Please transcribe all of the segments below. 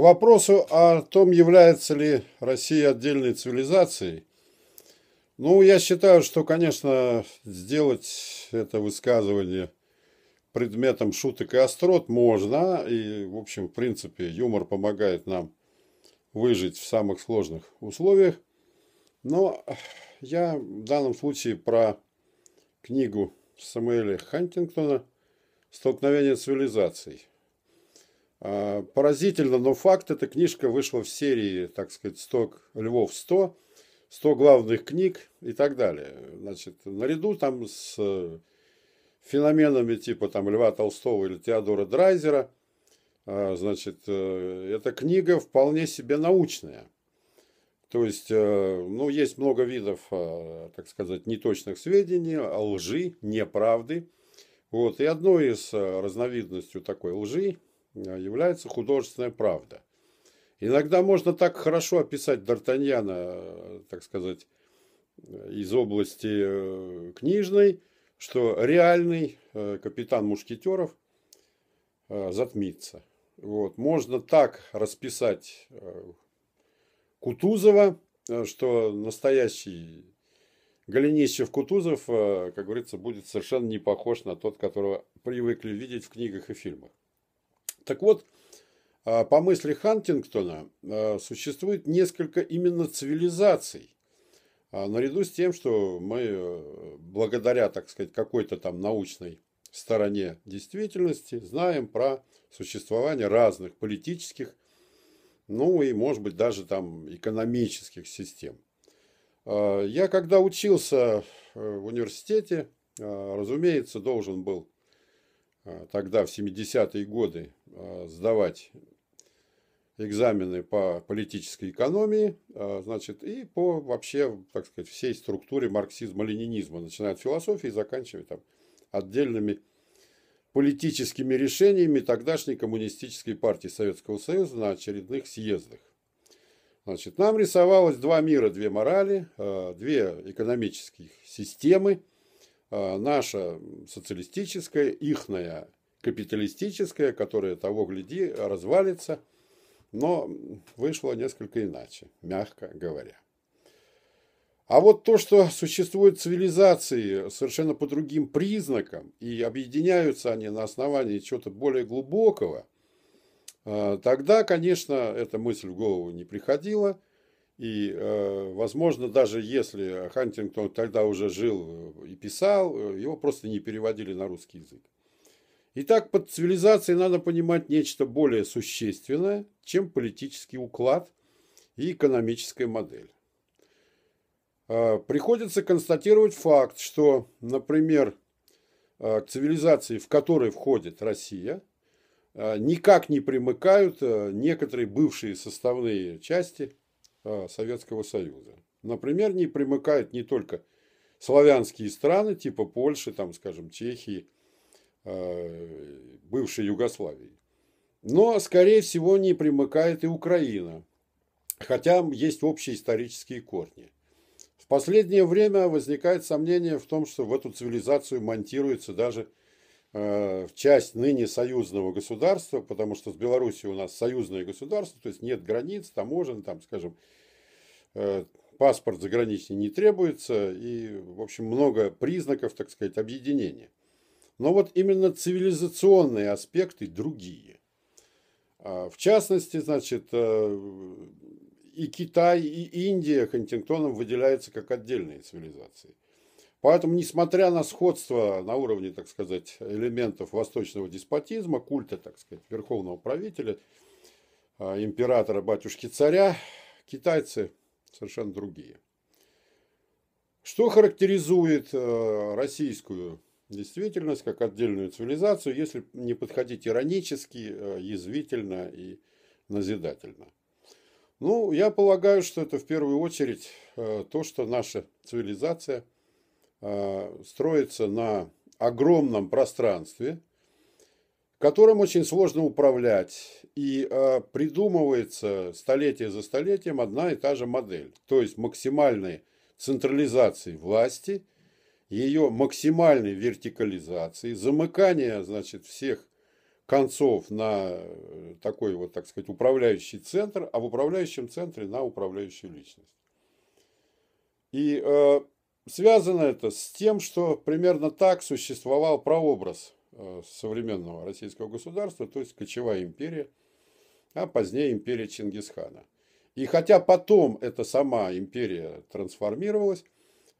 вопросу о том, является ли Россия отдельной цивилизацией, ну, я считаю, что, конечно, сделать это высказывание предметом шуток и острот можно. И, в общем, в принципе, юмор помогает нам выжить в самых сложных условиях. Но я в данном случае про книгу Самуэля Хантингтона «Столкновение цивилизаций». А, поразительно, но факт, эта книжка вышла в серии, так сказать, 100, «Львов 100», 100 главных книг и так далее. Значит, наряду там с э, феноменами типа там Льва Толстого или Теодора Драйзера, а, значит, э, эта книга вполне себе научная. То есть, э, ну, есть много видов, а, так сказать, неточных сведений, лжи, неправды. Вот, и одной из разновидностей такой лжи а, является художественная правда. Иногда можно так хорошо описать Д'Артаньяна, э, так сказать, э, из области э, книжной, что реальный капитан мушкетеров затмится. Вот. Можно так расписать Кутузова, что настоящий Голенищев-Кутузов, как говорится, будет совершенно не похож на тот, которого привыкли видеть в книгах и фильмах. Так вот, а, по мысли Хантингтона, а, существует несколько именно цивилизаций, а, наряду с тем, что мы э, благодаря, так сказать, какой-то там научной стороне действительности знаем про существование разных политических, ну и, может быть, даже там экономических систем. Я когда учился э, в университете, разумеется, должен был Э, тогда в 70-е годы э, сдавать экзамены по политической экономии, э, значит, и по вообще, так сказать, всей структуре марксизма-ленинизма, начиная от философии и заканчивая там отдельными политическими решениями тогдашней коммунистической партии Советского Союза на очередных съездах. Значит, нам рисовалось два мира, две морали, две экономические системы, а, наша социалистическая, ихная капиталистическая, которая того гляди развалится, но вышло несколько иначе, мягко говоря. А вот то, что существуют цивилизации совершенно по другим признакам, и объединяются они на основании чего-то более глубокого, а, тогда, конечно, эта мысль в голову не приходила – и, э, возможно, даже если Хантингтон тогда уже жил э, и писал, э, его просто не переводили на русский язык. Итак, под цивилизацией надо понимать нечто более существенное, чем политический уклад и экономическая модель. Приходится констатировать факт, что, например, к цивилизации, в которой входит Россия, никак не примыкают некоторые бывшие составные части – а, Советского Союза. Например, не примыкают не только славянские страны типа Польши, там, скажем, Чехии, а, бывшей Югославии. Но, скорее всего, не примыкает и Украина, хотя есть общие исторические корни. В последнее время возникает сомнение в том, что в эту цивилизацию монтируется даже Э, в часть ныне союзного государства, потому что с Белоруссией у нас союзное государство, то есть нет границ, таможен, там, скажем, э, паспорт заграничный не требуется, и, в общем, много признаков, так сказать, объединения. Но вот именно цивилизационные аспекты другие. А, в частности, значит, э, и Китай, и Индия Хантингтоном выделяются как отдельные цивилизации – Поэтому, несмотря на сходство на уровне, так сказать, элементов восточного деспотизма, культа, так сказать, верховного правителя, а, императора, батюшки царя, китайцы совершенно другие. Что характеризует э, российскую действительность как отдельную цивилизацию, если не подходить иронически, э, язвительно и назидательно? Ну, я полагаю, что это в первую очередь э, то, что наша цивилизация – Э, строится на огромном пространстве, которым очень сложно управлять. И э, придумывается столетие за столетием одна и та же модель. То есть максимальной централизации власти, ее максимальной вертикализации, замыкание значит, всех концов на э, такой вот, так сказать, управляющий центр, а в управляющем центре на управляющую личность. И Связано это с тем, что примерно так существовал прообраз э, современного российского государства, то есть кочевая империя, а позднее империя Чингисхана. И хотя потом эта сама империя трансформировалась,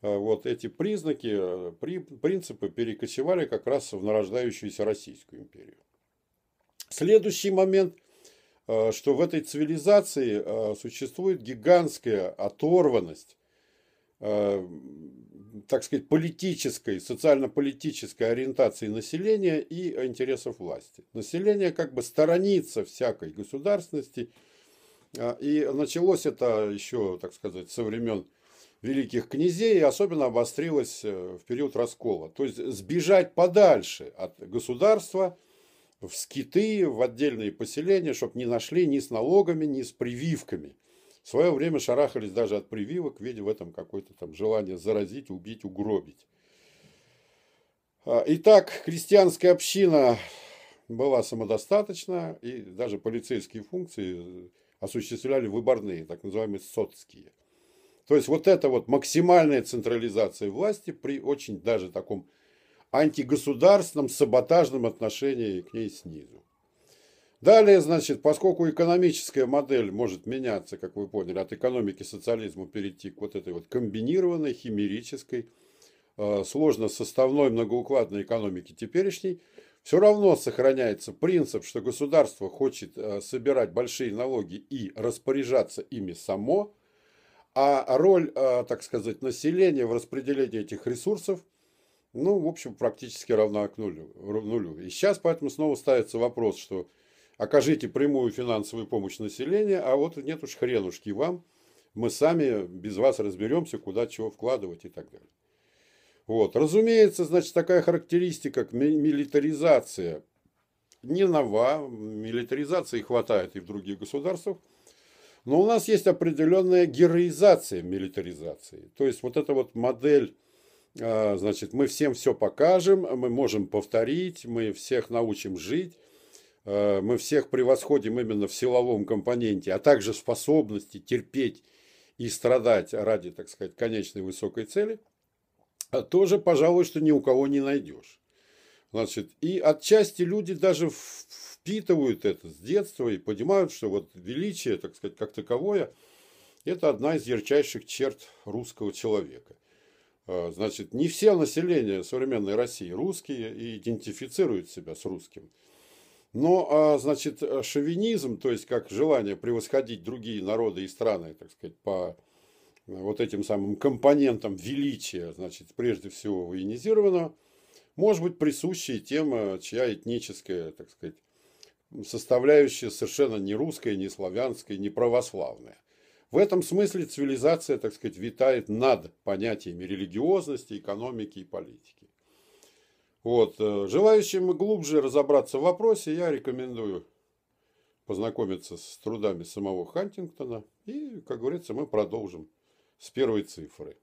э, вот эти признаки, э, принципы перекочевали как раз в нарождающуюся Российскую империю. Следующий момент, что в этой цивилизации существует гигантская оторванность Э, так сказать, политической, социально-политической ориентации населения и интересов власти. Население как бы сторонится всякой государственности, э, и началось это еще, так сказать, со времен великих князей, и особенно обострилось э, в период раскола. То есть сбежать подальше от государства в скиты, в отдельные поселения, чтобы не нашли ни с налогами, ни с прививками – свое время шарахались даже от прививок, видя в этом какое-то там желание заразить, убить, угробить. А, итак, крестьянская община была самодостаточна, и даже полицейские функции э, осуществляли выборные, так называемые соцкие. То есть, вот эта вот максимальная централизация власти при очень даже таком антигосударственном саботажном отношении к ней снизу. Далее, значит, поскольку экономическая модель может меняться, как вы поняли, от экономики социализма перейти к вот этой вот комбинированной, химерической, э, сложно составной многоукладной экономике теперешней, все равно сохраняется принцип, что государство хочет э, собирать большие налоги и распоряжаться ими само, а роль, э, так сказать, населения в распределении этих ресурсов, ну, в общем, практически равна к нулю. И сейчас поэтому снова ставится вопрос, что окажите прямую финансовую помощь населению, а вот нет уж хренушки вам, мы сами без вас разберемся, куда чего вкладывать и так далее. Вот. Разумеется, значит, такая характеристика, как милитаризация, не нова, милитаризации хватает и в других государствах, но у нас есть определенная героизация милитаризации. То есть вот эта вот модель, а, значит, мы всем все покажем, мы можем повторить, мы всех научим жить, Э, мы всех превосходим именно в силовом компоненте, а также способности терпеть и страдать ради, так сказать, конечной высокой цели, а тоже, пожалуй, что ни у кого не найдешь. Значит, и отчасти люди даже впитывают это с детства и понимают, что вот величие, так сказать, как таковое, это одна из ярчайших черт русского человека. Э, значит, не все население современной России русские и идентифицируют себя с русским – но, а, значит, э, шовинизм, то есть как желание превосходить другие народы и страны, так сказать, по э, вот этим самым компонентам величия, значит, прежде всего военизированного, может быть присущей тем, э, чья этническая, так сказать, составляющая совершенно не русская, не славянская, не православная. В этом смысле цивилизация, так сказать, витает над понятиями религиозности, экономики и политики. Вот. Э, желающим глубже разобраться в вопросе, я рекомендую познакомиться с трудами самого Хантингтона. И, как говорится, мы продолжим с первой цифры.